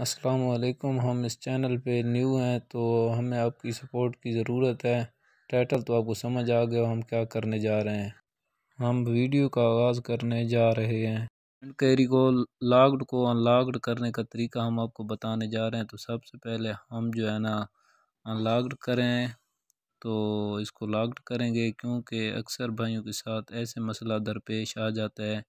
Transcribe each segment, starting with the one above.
वालेकुम हम इस चैनल पे न्यू हैं तो हमें आपकी सपोर्ट की ज़रूरत है टाइटल तो आपको समझ आ गया हम क्या करने जा रहे हैं हम वीडियो का आगाज़ करने जा रहे हैं इनकेरी कैरी को लॉकड को अनलॉकड करने का तरीका हम आपको बताने जा रहे हैं तो सबसे पहले हम जो है ना अनलॉकड करें तो इसको लॉकड करेंगे क्योंकि अक्सर भाइयों के साथ ऐसे मसला दरपेश आ जाता है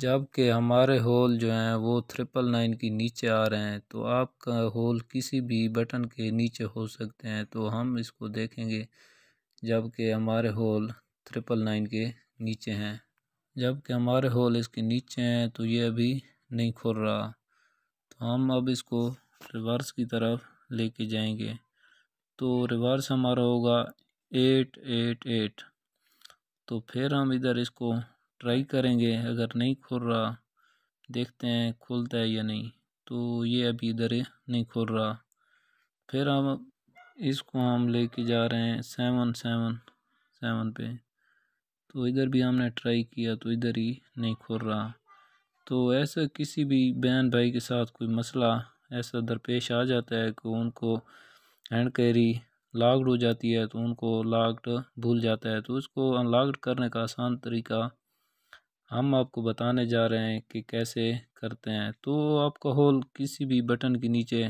जबकि हमारे होल जो हैं वो ट्रिपल नाइन के नीचे आ रहे हैं तो आपका होल किसी भी बटन के नीचे हो सकते हैं तो हम इसको देखेंगे जबकि हमारे होल ट्रिपल नाइन के नीचे हैं जबकि हमारे होल इसके नीचे हैं तो ये अभी नहीं खुल रहा तो हम अब इसको रिवर्स की तरफ लेके जाएंगे तो रिवर्स हमारा होगा एट एट एट तो फिर हम इधर इसको ट्राई करेंगे अगर नहीं खुल रहा देखते हैं खुलता है या नहीं तो ये अभी इधर नहीं खुल रहा फिर हम इसको हम लेके जा रहे हैं सेवन सेवन सेवन पे तो इधर भी हमने ट्राई किया तो इधर ही नहीं खुल रहा तो ऐसा किसी भी बहन भाई के साथ कोई मसला ऐसा दरपेश आ जाता है कि उनको हैंड कैरी लागड हो जाती है तो उनको लॉकड भूल जाता है तो उसको अनलागड करने का आसान तरीका हम आपको बताने जा रहे हैं कि कैसे करते हैं तो आपका होल किसी भी बटन के नीचे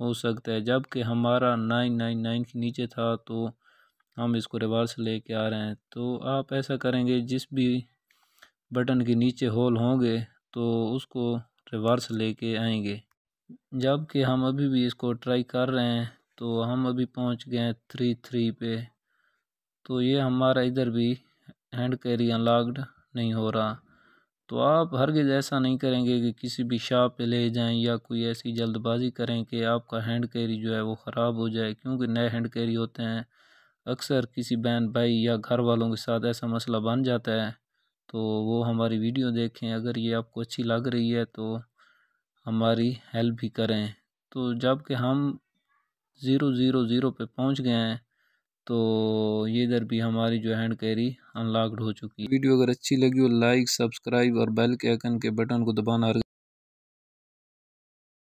हो सकता है जबकि हमारा नाइन नाइन नाइन के नीचे था तो हम इसको रिवर्स लेके आ रहे हैं तो आप ऐसा करेंगे जिस भी बटन के नीचे होल होंगे तो उसको रिवर्स लेके आएंगे जबकि हम अभी भी इसको ट्राई कर रहे हैं तो हम अभी पहुंच गए हैं थ्री थ्री पे तो ये हमारा इधर भी हैंड कैरी अनलॉकड नहीं हो रहा तो आप हरगिज़ ऐसा नहीं करेंगे कि किसी भी शॉप पे ले जाएं या कोई ऐसी जल्दबाजी करें कि आपका हैंड कैरी जो है वो ख़राब हो जाए क्योंकि नए हैंड कैरी होते हैं अक्सर किसी बहन भाई या घर वालों के साथ ऐसा मसला बन जाता है तो वो हमारी वीडियो देखें अगर ये आपको अच्छी लग रही है तो हमारी हेल्प भी करें तो जबकि हम ज़ीरो ज़ीरो ज़ीरो पर पहुँच गए हैं तो ये इधर भी हमारी जो हैंड कैरी अनलॉकड हो चुकी है वीडियो अगर अच्छी लगी हो लाइक सब्सक्राइब और बेल के आइकन के बटन को दबाना